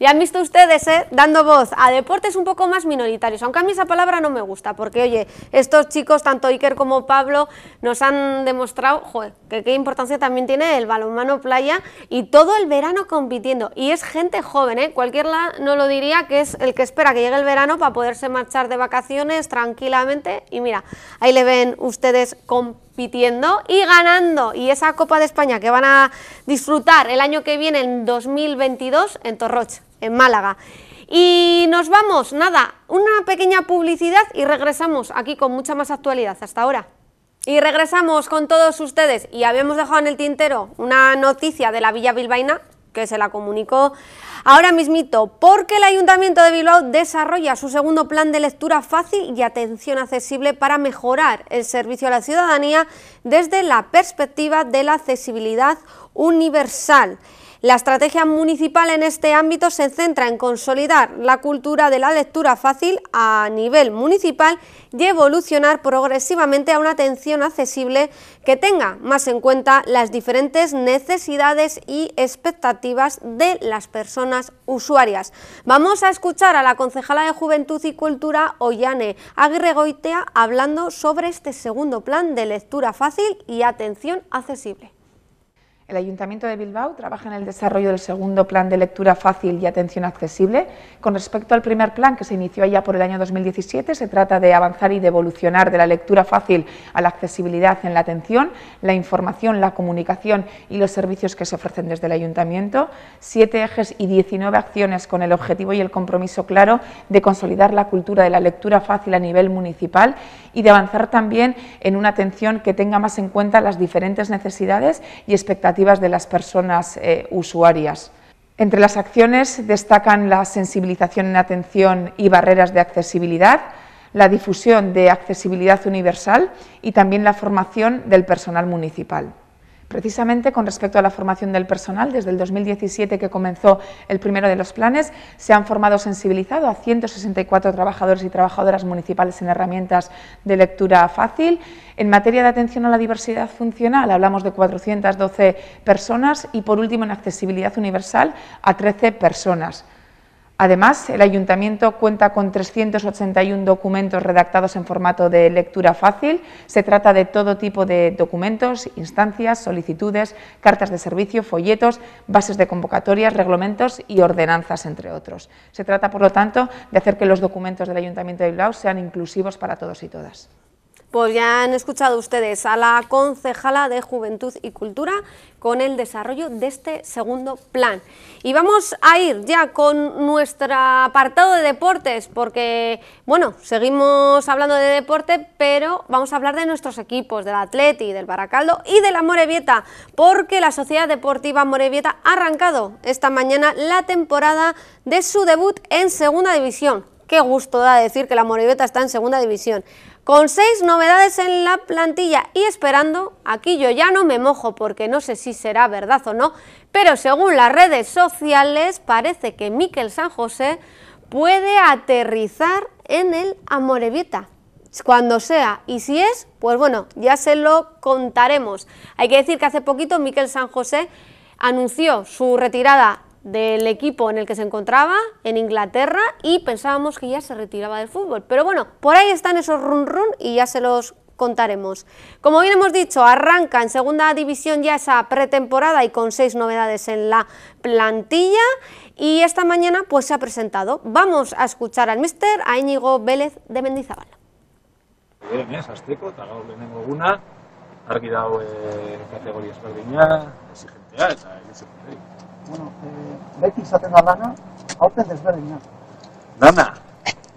Y han visto ustedes, ¿eh? dando voz a deportes un poco más minoritarios, aunque a mí esa palabra no me gusta, porque oye, estos chicos, tanto Iker como Pablo, nos han demostrado joder, que qué importancia también tiene el balonmano playa y todo el verano compitiendo. Y es gente joven, ¿eh? cualquiera no lo diría, que es el que espera que llegue el verano para poderse marchar de vacaciones tranquilamente. Y mira, ahí le ven ustedes compitiendo y ganando. Y esa Copa de España que van a disfrutar el año que viene, en 2022, en Torroche en Málaga. Y nos vamos, nada, una pequeña publicidad y regresamos aquí con mucha más actualidad hasta ahora. Y regresamos con todos ustedes y habíamos dejado en el tintero una noticia de la Villa Bilbaína que se la comunicó ahora mismito, porque el Ayuntamiento de Bilbao desarrolla su segundo plan de lectura fácil y atención accesible para mejorar el servicio a la ciudadanía desde la perspectiva de la accesibilidad universal. La estrategia municipal en este ámbito se centra en consolidar la cultura de la lectura fácil a nivel municipal y evolucionar progresivamente a una atención accesible que tenga más en cuenta las diferentes necesidades y expectativas de las personas usuarias. Vamos a escuchar a la concejala de Juventud y Cultura, Ollane Aguirre hablando sobre este segundo plan de lectura fácil y atención accesible. El Ayuntamiento de Bilbao trabaja en el desarrollo del segundo plan de lectura fácil y atención accesible. Con respecto al primer plan, que se inició ya por el año 2017, se trata de avanzar y de evolucionar de la lectura fácil a la accesibilidad en la atención, la información, la comunicación y los servicios que se ofrecen desde el Ayuntamiento. Siete ejes y 19 acciones con el objetivo y el compromiso claro de consolidar la cultura de la lectura fácil a nivel municipal y de avanzar también en una atención que tenga más en cuenta las diferentes necesidades y expectativas de las personas eh, usuarias. Entre las acciones destacan la sensibilización en atención y barreras de accesibilidad, la difusión de accesibilidad universal y también la formación del personal municipal. Precisamente con respecto a la formación del personal, desde el 2017 que comenzó el primero de los planes, se han formado sensibilizado a 164 trabajadores y trabajadoras municipales en herramientas de lectura fácil. En materia de atención a la diversidad funcional hablamos de 412 personas y por último en accesibilidad universal a 13 personas. Además, el ayuntamiento cuenta con 381 documentos redactados en formato de lectura fácil. Se trata de todo tipo de documentos, instancias, solicitudes, cartas de servicio, folletos, bases de convocatorias, reglamentos y ordenanzas, entre otros. Se trata, por lo tanto, de hacer que los documentos del ayuntamiento de Bilbao sean inclusivos para todos y todas. Pues ya han escuchado ustedes a la concejala de Juventud y Cultura con el desarrollo de este segundo plan. Y vamos a ir ya con nuestro apartado de deportes, porque, bueno, seguimos hablando de deporte, pero vamos a hablar de nuestros equipos, del Atleti, del Baracaldo y de la Morevieta, porque la Sociedad Deportiva Morevieta ha arrancado esta mañana la temporada de su debut en Segunda División. Qué gusto da decir que la Morevieta está en Segunda División con seis novedades en la plantilla y esperando, aquí yo ya no me mojo porque no sé si será verdad o no, pero según las redes sociales parece que Miquel San José puede aterrizar en el Amorevita, cuando sea, y si es, pues bueno, ya se lo contaremos. Hay que decir que hace poquito Miquel San José anunció su retirada del equipo en el que se encontraba en Inglaterra y pensábamos que ya se retiraba del fútbol. Pero bueno, por ahí están esos run run y ya se los contaremos. Como bien hemos dicho, arranca en segunda división ya esa pretemporada y con seis novedades en la plantilla y esta mañana pues se ha presentado. Vamos a escuchar al mister, a Íñigo Vélez de Mendizábal. Bien, bueno, eh, beti izaten da lana, aurten desberdina. Dana?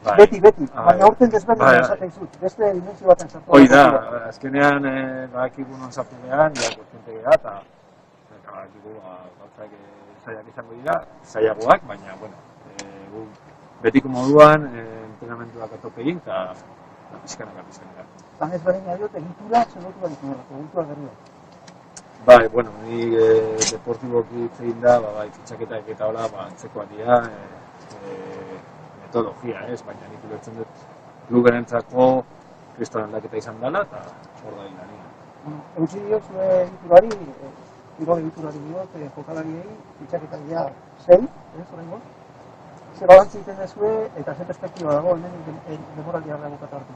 Bai. Beti, beti, ah, baina bai. aurten desberdina bai, esaten bai. zut, beste dimensio baten sartu. Hoi da, azkenean, e, eh, baak sartu behan, ja, kontente gara, eta, eta, baak ikun, bautzak, eh, zaiak izango dira, zaiagoak, baina, bueno, e, gu, betiko moduan, e, entrenamentuak eta, eta, pizkanak, pizkanak. Tan ez berdina diot, egitura, zelotu behar, Bai, bueno, ni e, deportiboki zein da, ba, bai, fitxaketak eta hola, ba, antzekoa dira, eh, e, metodologia, ez, baina nik ulertzen dut, klubaren entzako, aldaketa izan dela, eta hor da eh, dira nina. Eusi dioz, e, iturari, e, iturari dioz, e, jokalari egin, fitxaketak dira, zen, ez, horrein goz? Ze balantzik eta ze perspektiua dago, hemen, demoraldi harra gukatartu.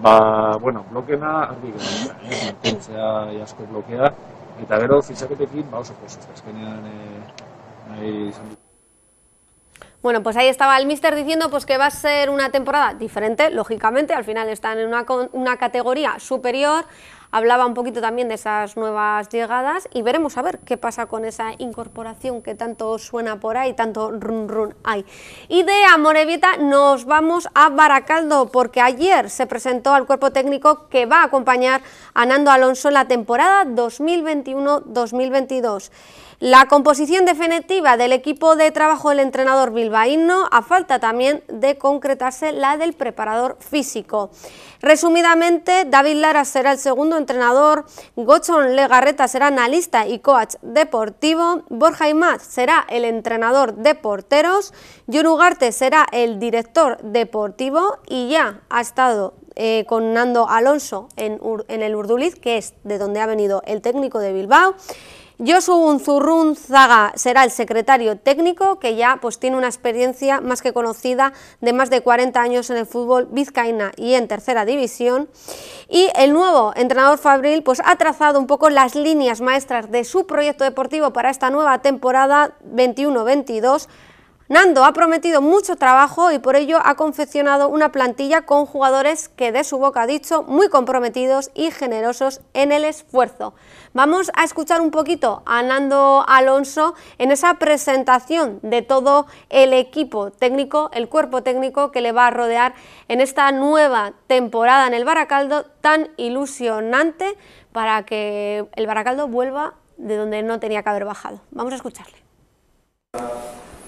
Ba, bueno, blokena, argi gara, eh? Martintzea jasko blokea, eta gero fitxaketekin, ba, oso posuz, eskenean, eh, nahi izan dut. Bueno, pues ahí estaba el míster diciendo pues, que va a ser una temporada diferente, lógicamente, al final están en una, una categoría superior, hablaba un poquito también de esas nuevas llegadas y veremos a ver qué pasa con esa incorporación que tanto suena por ahí, tanto run run hay. Y de Amorevita nos vamos a Baracaldo porque ayer se presentó al cuerpo técnico que va a acompañar a Nando Alonso en la temporada 2021-2022. La composición definitiva del equipo de trabajo del entrenador bilbaíno a falta también de concretarse la del preparador físico. Resumidamente, David Lara será el segundo entrenador, Gochon Legarreta será analista y coach deportivo, Borja Imaz será el entrenador de porteros, John Ugarte será el director deportivo y ya ha estado eh, con Nando Alonso en el Urduliz, que es de donde ha venido el técnico de Bilbao, Josu Unzurrun Zaga será el secretario técnico, que ya pues, tiene una experiencia más que conocida de más de 40 años en el fútbol vizcaína y en tercera división. Y el nuevo entrenador Fabril pues, ha trazado un poco las líneas maestras de su proyecto deportivo para esta nueva temporada 21-22, Nando ha prometido mucho trabajo y por ello ha confeccionado una plantilla con jugadores que de su boca ha dicho muy comprometidos y generosos en el esfuerzo. Vamos a escuchar un poquito a Nando Alonso en esa presentación de todo el equipo técnico, el cuerpo técnico que le va a rodear en esta nueva temporada en el Baracaldo tan ilusionante para que el Baracaldo vuelva de donde no tenía que haber bajado. Vamos a escucharle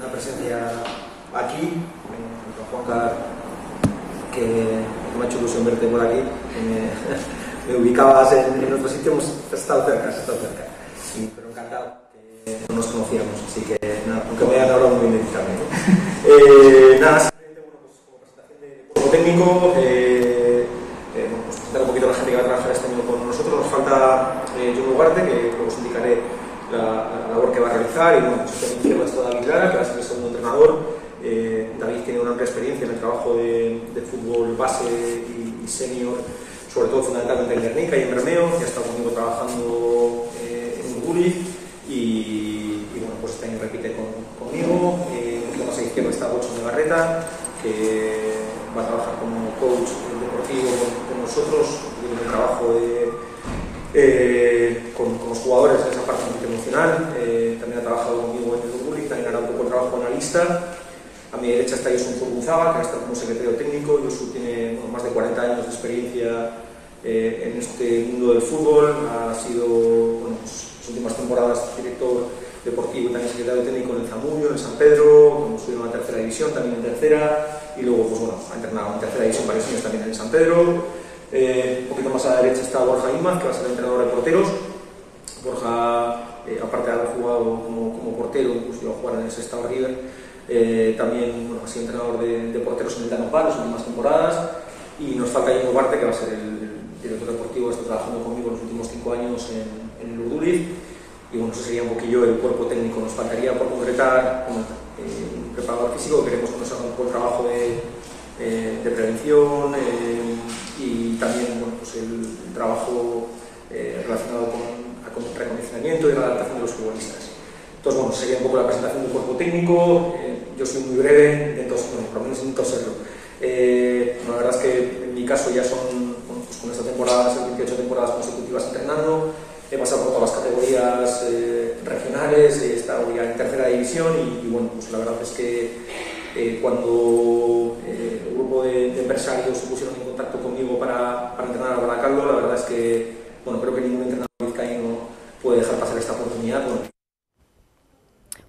una presencia aquí, que me ha hecho ilusión verte por aquí, me, me ubicabas en, nuestro otro sitio, hemos estado cerca, estado cerca. pero encantado, que no nos conocíamos, así que nada, aunque me hayan hablado muy bien eh, nada, trabajo eh, relacionado con, el recondicionamiento y la adaptación de los futbolistas. Entonces, bueno, sería un poco la presentación del cuerpo técnico, eh, yo soy muy breve, entonces, bueno, por lo menos intento serlo. bueno, eh, la verdad es que en mi caso ya son, pues con esta temporada, son 28 temporadas consecutivas entrenando, he pasado por todas las categorías regionales, he estado ya en tercera división y, bueno, pues la verdad es que cuando eh, el grupo de, empresarios se pusieron en conmigo para, entrenar a Baracaldo. La verdad es que, bueno, creo que ningún entrenador vizcaíno puede dejar pasar esta oportunidad.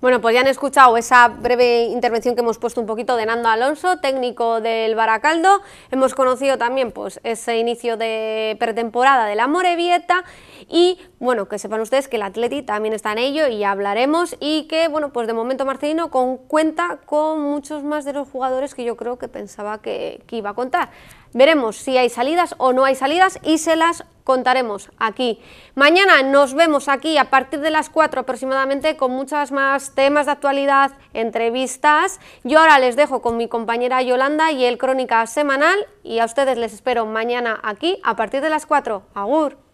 Bueno, pues ya han escuchado esa breve intervención que hemos puesto un poquito de Nando Alonso, técnico del Baracaldo. Hemos conocido también pues, ese inicio de pretemporada de la Morevieta y bueno, que sepan ustedes que el Atleti también está en ello y hablaremos y que bueno, pues de momento Marcelino con, cuenta con muchos más de los jugadores que yo creo que pensaba que, que iba a contar. Veremos si hay salidas o no hay salidas y se las contaremos aquí. Mañana nos vemos aquí a partir de las 4 aproximadamente con muchas más temas de actualidad, entrevistas. Yo ahora les dejo con mi compañera Yolanda y el Crónica Semanal y a ustedes les espero mañana aquí a partir de las 4. Agur.